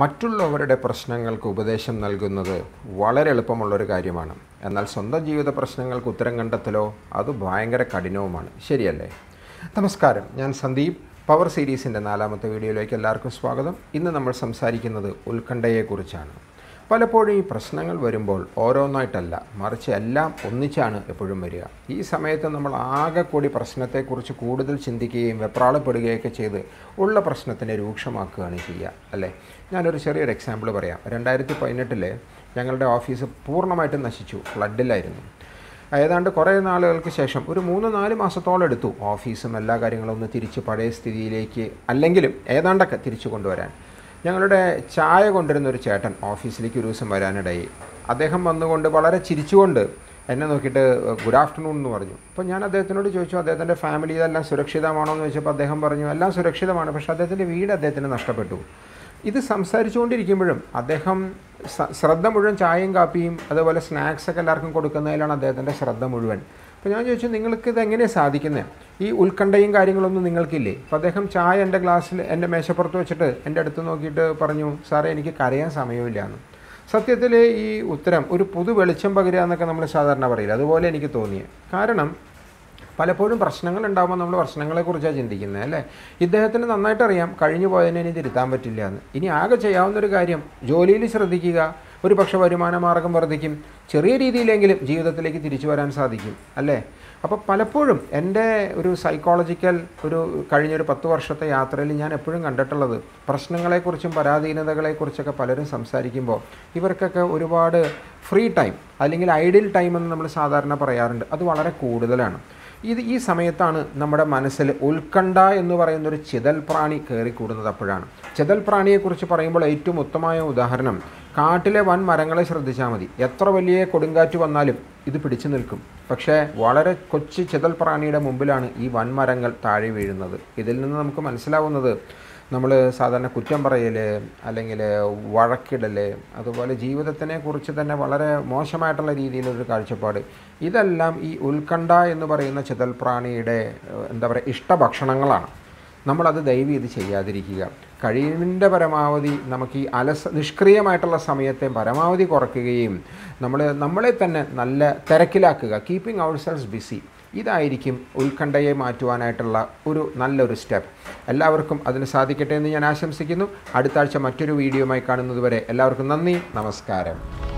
മറ്റുള്ളവരുടെ പ്രശ്നങ്ങൾക്ക് ഉപദേശം നൽകുന്നത് വളരെ എളുപ്പമുള്ളൊരു കാര്യമാണ് എന്നാൽ സ്വന്തം ജീവിത പ്രശ്നങ്ങൾക്ക് ഉത്തരം കണ്ടെത്തലോ അത് ഭയങ്കര കഠിനവുമാണ് ശരിയല്ലേ നമസ്കാരം ഞാൻ സന്ദീപ് പവർ സീരീസിൻ്റെ നാലാമത്തെ വീഡിയോയിലേക്ക് എല്ലാവർക്കും സ്വാഗതം ഇന്ന് നമ്മൾ സംസാരിക്കുന്നത് ഉത്കണ്ഠയെക്കുറിച്ചാണ് പലപ്പോഴും ഈ പ്രശ്നങ്ങൾ വരുമ്പോൾ ഓരോന്നായിട്ടല്ല മറിച്ച് എല്ലാം ഒന്നിച്ചാണ് എപ്പോഴും വരിക ഈ സമയത്ത് നമ്മൾ ആകെ കൂടി പ്രശ്നത്തെക്കുറിച്ച് കൂടുതൽ ചിന്തിക്കുകയും വെപ്രാളപ്പെടുകയൊക്കെ ചെയ്ത് ഉള്ള പ്രശ്നത്തിനെ രൂക്ഷമാക്കുകയാണ് ചെയ്യുക അല്ലേ ഞാനൊരു ചെറിയൊരു എക്സാമ്പിൾ പറയാം രണ്ടായിരത്തി പതിനെട്ടിൽ ഞങ്ങളുടെ ഓഫീസ് പൂർണ്ണമായിട്ടും നശിച്ചു ഫ്ലഡിലായിരുന്നു ഏതാണ്ട് കുറേ നാളുകൾക്ക് ശേഷം ഒരു മൂന്ന് നാല് മാസത്തോളം എടുത്തു ഓഫീസും എല്ലാ കാര്യങ്ങളും ഒന്ന് തിരിച്ച് പഴയ സ്ഥിതിയിലേക്ക് അല്ലെങ്കിലും ഏതാണ്ടൊക്കെ തിരിച്ചു കൊണ്ടുവരാൻ ഞങ്ങളുടെ ചായ കൊണ്ടിരുന്ന ഒരു ചേട്ടൻ ഓഫീസിലേക്ക് ഒരു ദിവസം വരാനിടയായി അദ്ദേഹം വന്നുകൊണ്ട് വളരെ ചിരിച്ചുകൊണ്ട് എന്നെ നോക്കിയിട്ട് ഗുഡ് ആഫ്റ്റർനൂൺ എന്ന് പറഞ്ഞു അപ്പോൾ ഞാൻ അദ്ദേഹത്തിനോട് ചോദിച്ചു അദ്ദേഹത്തിൻ്റെ ഫാമിലി ഇതെല്ലാം സുരക്ഷിതമാണോ എന്ന് ചോദിച്ചപ്പോൾ അദ്ദേഹം പറഞ്ഞു എല്ലാം സുരക്ഷിതമാണ് പക്ഷേ അദ്ദേഹത്തിൻ്റെ വീട് അദ്ദേഹത്തിന് നഷ്ടപ്പെട്ടു ഇത് സംസാരിച്ചുകൊണ്ടിരിക്കുമ്പോഴും അദ്ദേഹം ശ്രദ്ധ മുഴുവൻ ചായയും കാപ്പിയും അതുപോലെ സ്നാക്സൊക്കെ എല്ലാവർക്കും കൊടുക്കുന്നതിലാണ് അദ്ദേഹത്തിൻ്റെ ശ്രദ്ധ മുഴുവൻ അപ്പോൾ ഞാൻ ചോദിച്ചു നിങ്ങൾക്ക് ഇത് എങ്ങനെയാണ് സാധിക്കുന്നത് ഈ ഉത്കണ്ഠയും കാര്യങ്ങളൊന്നും നിങ്ങൾക്കില്ലേ അപ്പോൾ അദ്ദേഹം ചായ എൻ്റെ ഗ്ലാസ്സിൽ എൻ്റെ മേശപ്പുറത്ത് വെച്ചിട്ട് എൻ്റെ അടുത്ത് നോക്കിയിട്ട് പറഞ്ഞു സാറേ എനിക്ക് കരയാൻ സമയമില്ല എന്ന് സത്യത്തിൽ ഈ ഉത്തരം ഒരു പുതു വെളിച്ചം പകരുക എന്നൊക്കെ നമ്മൾ സാധാരണ പറയില്ല അതുപോലെ എനിക്ക് തോന്നിയത് കാരണം പലപ്പോഴും പ്രശ്നങ്ങൾ ഉണ്ടാകുമ്പോൾ നമ്മൾ പ്രശ്നങ്ങളെക്കുറിച്ചാണ് ചിന്തിക്കുന്നത് അല്ലേ ഇദ്ദേഹത്തിന് നന്നായിട്ട് അറിയാം കഴിഞ്ഞു പോയതിനെ ഇനി തിരുത്താൻ പറ്റില്ല എന്ന് ഇനി ആകെ ചെയ്യാവുന്നൊരു കാര്യം ജോലിയിൽ ശ്രദ്ധിക്കുക ഒരു പക്ഷേ വരുമാന മാർഗം വർദ്ധിക്കും ചെറിയ രീതിയിലെങ്കിലും ജീവിതത്തിലേക്ക് തിരിച്ചു വരാൻ സാധിക്കും അല്ലേ അപ്പോൾ പലപ്പോഴും എൻ്റെ ഒരു സൈക്കോളജിക്കൽ ഒരു കഴിഞ്ഞൊരു പത്ത് വർഷത്തെ യാത്രയിൽ ഞാൻ എപ്പോഴും കണ്ടിട്ടുള്ളത് പ്രശ്നങ്ങളെക്കുറിച്ചും പരാധീനതകളെക്കുറിച്ചൊക്കെ പലരും സംസാരിക്കുമ്പോൾ ഇവർക്കൊക്കെ ഒരുപാട് ഫ്രീ ടൈം അല്ലെങ്കിൽ ഐഡിയൽ ടൈം എന്ന് നമ്മൾ സാധാരണ പറയാറുണ്ട് അത് വളരെ കൂടുതലാണ് ഇത് ഈ സമയത്താണ് നമ്മുടെ മനസ്സിൽ ഉത്കണ്ഠ എന്ന് പറയുന്ന ഒരു ചിതൽ പ്രാണി കയറിക്കൂടുന്നത് അപ്പോഴാണ് ചിതൽ പ്രാണിയെക്കുറിച്ച് പറയുമ്പോൾ ഏറ്റവും ഉത്തമമായ ഉദാഹരണം കാട്ടിലെ വൻ മരങ്ങളെ ശ്രദ്ധിച്ചാൽ മതി എത്ര വലിയ കൊടുങ്കാറ്റ് വന്നാലും ഇത് പിടിച്ചു നിൽക്കും പക്ഷേ വളരെ കൊച്ചു ചിതൽ പ്രാണിയുടെ മുമ്പിലാണ് ഈ വൻമരങ്ങൾ താഴെ വീഴുന്നത് ഇതിൽ നിന്ന് നമുക്ക് മനസ്സിലാവുന്നത് നമ്മൾ സാധാരണ കുറ്റം പറയൽ അല്ലെങ്കിൽ വഴക്കിടൽ അതുപോലെ ജീവിതത്തിനെ കുറിച്ച് തന്നെ വളരെ മോശമായിട്ടുള്ള രീതിയിലൊരു കാഴ്ചപ്പാട് ഇതെല്ലാം ഈ ഉത്കണ്ഠ എന്ന് പറയുന്ന ചിതൽ പ്രാണിയുടെ എന്താ പറയുക ഇഷ്ടഭക്ഷണങ്ങളാണ് നമ്മളത് ദൈവം ഇത് ചെയ്യാതിരിക്കുക കഴിവിൻ്റെ പരമാവധി നമുക്ക് ഈ അലസ നിഷ്ക്രിയമായിട്ടുള്ള സമയത്തെ പരമാവധി കുറയ്ക്കുകയും നമ്മൾ നമ്മളെ തന്നെ നല്ല തിരക്കിലാക്കുക കീപ്പിംഗ് അവർ സെൽസ് ബിസി ഇതായിരിക്കും ഉത്കണ്ഠയെ മാറ്റുവാനായിട്ടുള്ള ഒരു നല്ലൊരു സ്റ്റെപ്പ് എല്ലാവർക്കും അതിന് സാധിക്കട്ടെ എന്ന് ഞാൻ ആശംസിക്കുന്നു അടുത്ത ആഴ്ച മറ്റൊരു വീഡിയോയുമായി കാണുന്നതുവരെ എല്ലാവർക്കും നന്ദി നമസ്കാരം